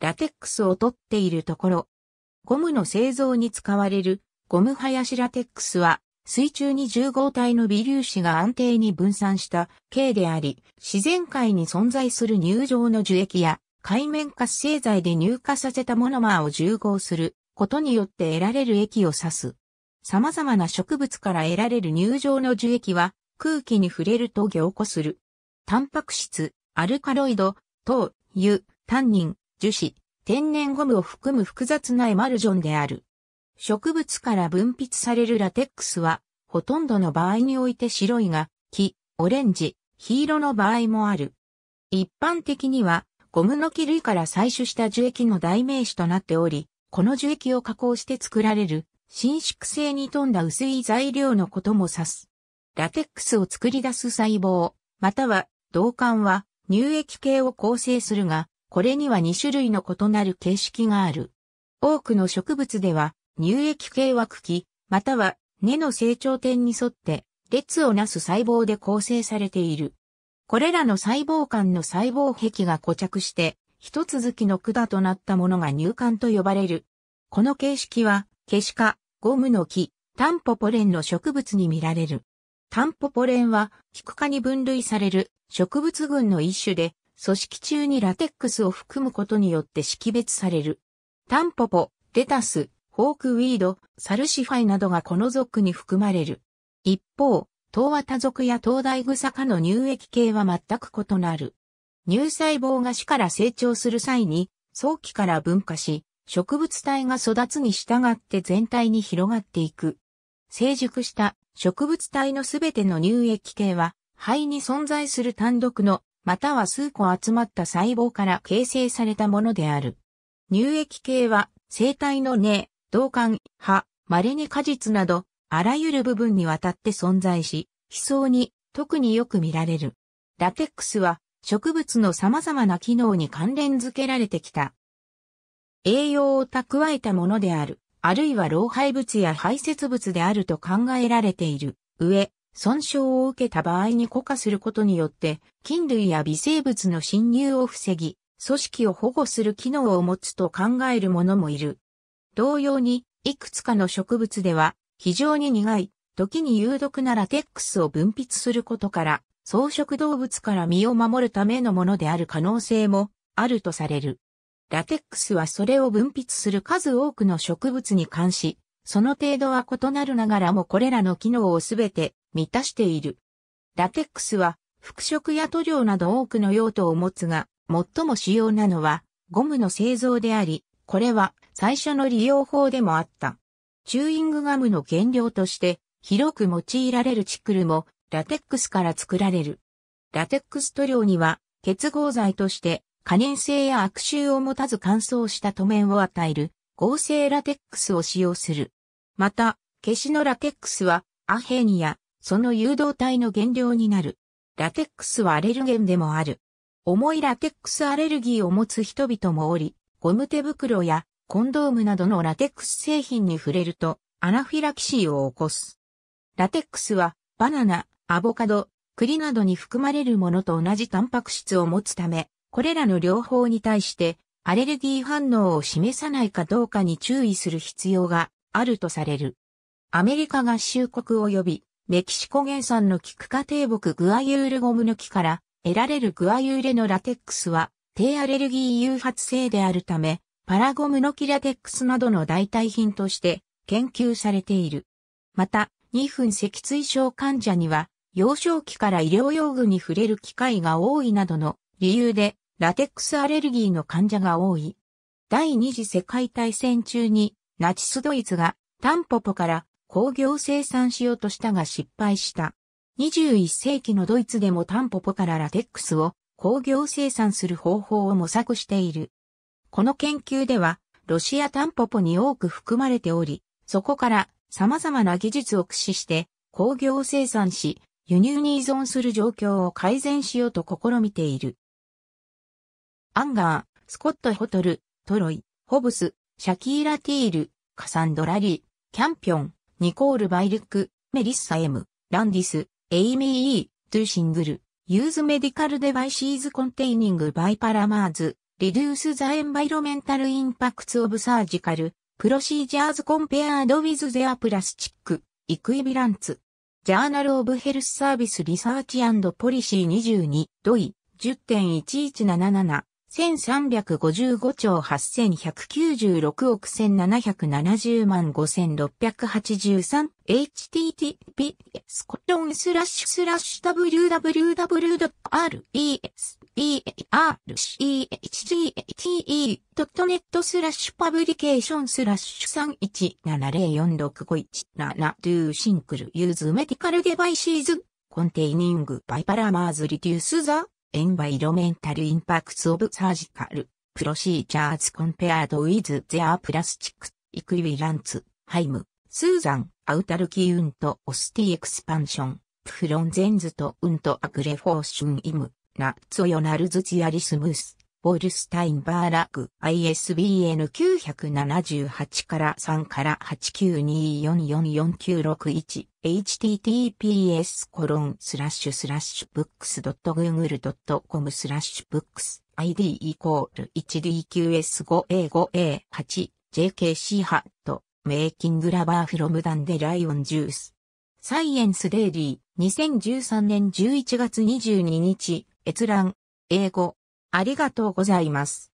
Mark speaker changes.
Speaker 1: ラテックスを取っているところ。ゴムの製造に使われるゴム林ラテックスは水中に重合体の微粒子が安定に分散した形であり、自然界に存在する乳状の樹液や海面活性剤で乳化させたモノマーを重合することによって得られる液を指す。様々な植物から得られる乳状の樹液は空気に触れると凝固する。タンパク質、アルカロイド、糖、油、タンニン、樹脂、天然ゴムを含む複雑なエマルジョンである。植物から分泌されるラテックスは、ほとんどの場合において白いが、黄、オレンジ、黄色の場合もある。一般的には、ゴムの木類から採取した樹液の代名詞となっており、この樹液を加工して作られる、伸縮性に富んだ薄い材料のことも指す。ラテックスを作り出す細胞、または、銅管は、乳液系を構成するが、これには2種類の異なる形式がある。多くの植物では、乳液系は茎、または根の成長点に沿って列をなす細胞で構成されている。これらの細胞間の細胞壁が固着して、一続きの管となったものが乳管と呼ばれる。この形式は、ケシカ、ゴムの木、タンポポレンの植物に見られる。タンポポレンは、キク科に分類される植物群の一種で、組織中にラテックスを含むことによって識別される。タンポポ、レタス、ホークウィード、サルシファイなどがこの属に含まれる。一方、東和多属や東大草科の乳液系は全く異なる。乳細胞が死から成長する際に、早期から分化し、植物体が育つに従って全体に広がっていく。成熟した植物体のすべての乳液系は、肺に存在する単独のまたは数個集まった細胞から形成されたものである。乳液系は、生体の根、導管、葉、稀に果実など、あらゆる部分にわたって存在し、非層に特によく見られる。ラテックスは植物の様々な機能に関連づけられてきた。栄養を蓄えたものである、あるいは老廃物や排泄物であると考えられている。上、損傷を受けた場合に固化することによって、菌類や微生物の侵入を防ぎ、組織を保護する機能を持つと考える者もいる。同様に、いくつかの植物では、非常に苦い、時に有毒なラテックスを分泌することから、草食動物から身を守るためのものである可能性もあるとされる。ラテックスはそれを分泌する数多くの植物に関し、その程度は異なるながらもこれらの機能をすべて満たしている。ラテックスは、服飾や塗料など多くの用途を持つが、最も主要なのは、ゴムの製造であり、これは最初の利用法でもあった。チューイングガムの原料として、広く用いられるチクルも、ラテックスから作られる。ラテックス塗料には、結合剤として、可燃性や悪臭を持たず乾燥した塗面を与える、合成ラテックスを使用する。また、消しのラテックスは、アヘニア、その誘導体の原料になる。ラテックスはアレルゲンでもある。重いラテックスアレルギーを持つ人々もおり、ゴム手袋やコンドームなどのラテックス製品に触れるとアナフィラキシーを起こす。ラテックスはバナナ、アボカド、栗などに含まれるものと同じタンパク質を持つため、これらの両方に対してアレルギー反応を示さないかどうかに注意する必要があるとされる。アメリカ合衆国及びメキシコ原産のキク低木グアユールゴムの木から得られるグアユーレのラテックスは低アレルギー誘発性であるため、パラゴムの木ラテックスなどの代替品として研究されている。また、2分脊椎症患者には、幼少期から医療用具に触れる機会が多いなどの理由で、ラテックスアレルギーの患者が多い。第二次世界大戦中に、ナチスドイツがタンポポから工業生産しようとしたが失敗した。21世紀のドイツでもタンポポからラテックスを工業生産する方法を模索している。この研究では、ロシアタンポポに多く含まれており、そこから様々な技術を駆使して工業生産し、輸入に依存する状況を改善しようと試みている。アンガー、スコット・ホトル、トロイ、ホブス、シャキーラ・ティール、カサンドラリー、キャンピョン、ニコール・バイルック、メリッサ・ M、ランディス、エイミー・イー、トゥ・シングル、ユーズ・メディカル・デバイシーズ・コンテイニング・バイ・パラマーズ、リデュース・ザ・エンバイロメンタル・インパクツ・オブ・サージカル、プロシージャーズ・コンペアード・ウィズ・ゼア・プラスチック、イクイビランツ、ジャーナル・オブ・ヘルス・サービス・リサーチポリシー22、ドイ、10.1177 1355兆8196億1770万5683 http スコロンスラッシュスラッシュ w w w r e s b r c h e t e n e t スラッシュパブリケーションスラッシュ317046517ドゥシンクルユーズメディカルデバイシーズコンテイニングバイパラマーズリデュースザエンバイロメンタルインパクツオブサージカルプロシーチャーズコンペアードウィズゼアプラスチックイクイビランツハイムスーザンアウタルキウントオスティエクスパンションプフロンゼンズとウントアグレフォーシュンイムナッツオヨナルズチアリスムースボルスタインバーラク ISBN 978から3から892444961 https コロンスラッシュスラッシュブックスドットグーグルドットコムスラッシュブックス ID イコール 1DQS5A5A8 JKC ハットメイキングラバーフロムダンデライオンジュースサイエンスデイリー2013年11月22日閲覧英語ありがとうございます。